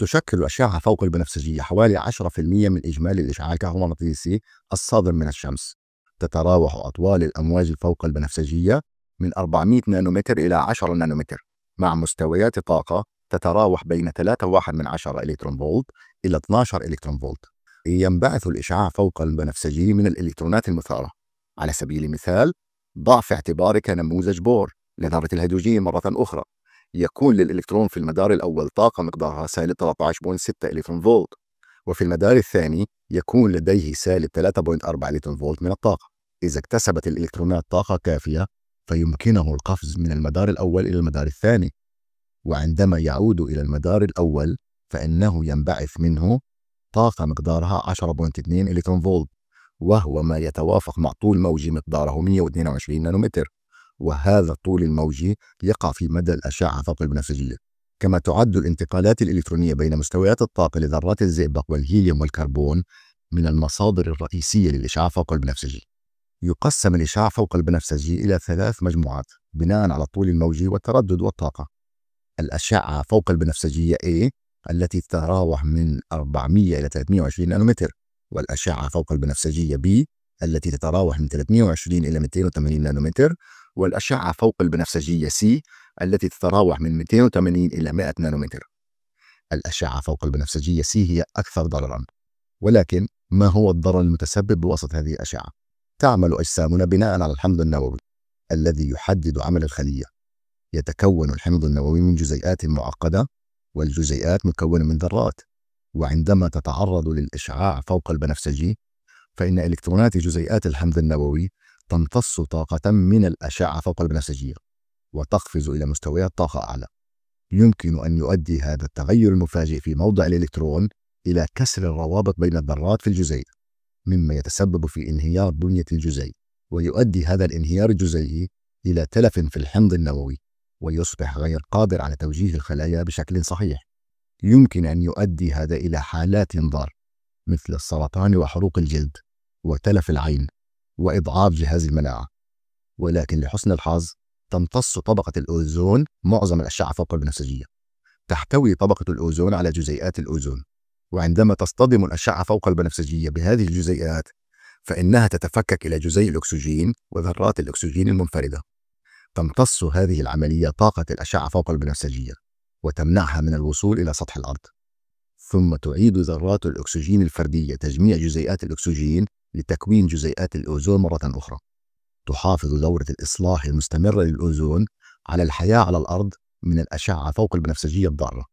تشكل الأشعة فوق البنفسجية حوالي 10% من إجمالي الإشعاع الكهرومغناطيسي الصادر من الشمس. تتراوح أطوال الأمواج الفوق البنفسجية من 400 نانومتر إلى 10 نانومتر، مع مستويات طاقة تتراوح بين 3.1 من 10 إلكترون فولت إلى 12 إلكترون فولت. ينبعث الإشعاع فوق البنفسجي من الإلكترونات المثارة. على سبيل المثال، ضع في اعتبارك نموذج بور لذرة الهيدروجين مرة أخرى، يكون للإلكترون في المدار الأول طاقة مقدارها سالب 13.6 إلكترون فولت وفي المدار الثاني يكون لديه سالب 3.4 إلكترون فولت من الطاقة إذا اكتسبت الإلكترونات طاقة كافية فيمكنه القفز من المدار الأول إلى المدار الثاني وعندما يعود إلى المدار الأول فإنه ينبعث منه طاقة مقدارها 10.2 إلكترون فولت وهو ما يتوافق مع طول موجي مقداره 122 نانومتر وهذا الطول الموجي يقع في مدى الأشعة فوق البنفسجية كما تعد الانتقالات الإلكترونية بين مستويات الطاقة لذرات الزئبق والهيليوم والكربون من المصادر الرئيسية للإشعاع فوق البنفسجي يقسم الإشعاع فوق البنفسجي إلى ثلاث مجموعات بناء على الطول الموجي والتردد والطاقة الأشعة فوق البنفسجية A التي تتراوح من 400 إلى 320 نانومتر والأشعة فوق البنفسجية B التي تتراوح من 320 إلى 280 نانومتر والأشعة فوق البنفسجية سي التي تتراوح من 280 إلى 100 نانومتر الأشعة فوق البنفسجية سي هي أكثر ضررا ولكن ما هو الضرر المتسبب بوسط هذه الأشعة؟ تعمل أجسامنا بناء على الحمض النووي الذي يحدد عمل الخلية يتكون الحمض النووي من جزيئات معقدة والجزيئات مكونة من ذرات وعندما تتعرض للإشعاع فوق البنفسجي فإن إلكترونات جزيئات الحمض النووي تمتص طاقة من الأشعة فوق البنفسجية وتقفز إلى مستويات طاقة أعلى يمكن أن يؤدي هذا التغير المفاجئ في موضع الإلكترون إلى كسر الروابط بين الذرات في الجزيء مما يتسبب في انهيار بنية الجزيء ويؤدي هذا الانهيار الجزيئي إلى تلف في الحمض النووي ويصبح غير قادر على توجيه الخلايا بشكل صحيح يمكن أن يؤدي هذا إلى حالات ضار مثل السرطان وحروق الجلد وتلف العين وإضعاف جهاز المناعة ولكن لحسن الحظ تمتص طبقة الأوزون معظم الأشعة فوق البنفسجية تحتوي طبقة الأوزون على جزيئات الأوزون وعندما تصطدم الأشعة فوق البنفسجية بهذه الجزيئات فإنها تتفكك إلى جزيء الأكسجين وذرات الأكسجين المنفردة تمتص هذه العملية طاقة الأشعة فوق البنفسجية وتمنعها من الوصول إلى سطح الأرض ثم تعيد ذرات الأكسجين الفردية تجميع جزيئات الأكسجين لتكوين جزيئات الأوزون مرة أخرى تحافظ دورة الإصلاح المستمرة للأوزون على الحياة على الأرض من الأشعة فوق البنفسجية الضارة